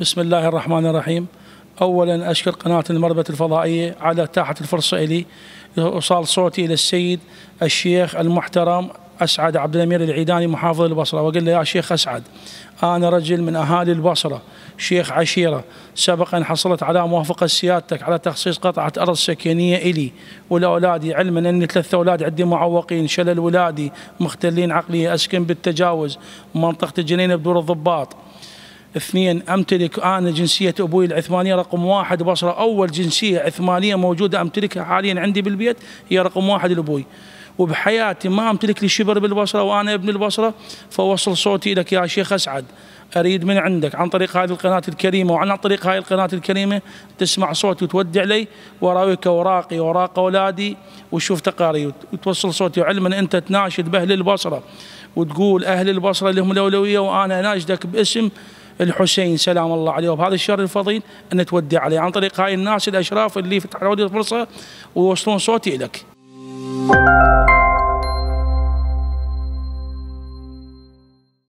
بسم الله الرحمن الرحيم أولا أشكر قناة المربة الفضائية على تاحة الفرصة إلي لإوصال صوتي إلى السيد الشيخ المحترم أسعد عبد الأمير العيداني محافظ البصرة واقول له يا شيخ أسعد أنا رجل من أهالي البصرة شيخ عشيرة سبق ان حصلت على موافقة سيادتك على تخصيص قطعة أرض سكنية إلي ولأولادي علما أني ثلاثة أولاد عندي معوقين شلل ولادي مختلين عقلية أسكن بالتجاوز منطقة الجنينة بدور الضباط اثنين امتلك انا جنسيه ابوي العثمانيه رقم واحد بصره اول جنسيه عثمانيه موجوده امتلكها حاليا عندي بالبيت هي رقم واحد لابوي وبحياتي ما امتلك لي شبر بالبصره وانا ابن البصره فوصل صوتي لك يا شيخ اسعد اريد من عندك عن طريق هذه القناه الكريمه وعن طريق هذه القناه الكريمه تسمع صوتي وتودع لي وراويك اوراقي واوراق اولادي وشوف تقارير وتوصل صوتي وعلما انت تناشد باهل البصره وتقول اهل البصره لهم الاولويه وانا اناشدك باسم الحسين سلام الله عليه وبهذا الشهر الفضيل أن تودي عليه عن طريق هاي الناس الأشراف اللي فتحوا لي الفرصة ويوصلون صوتي لك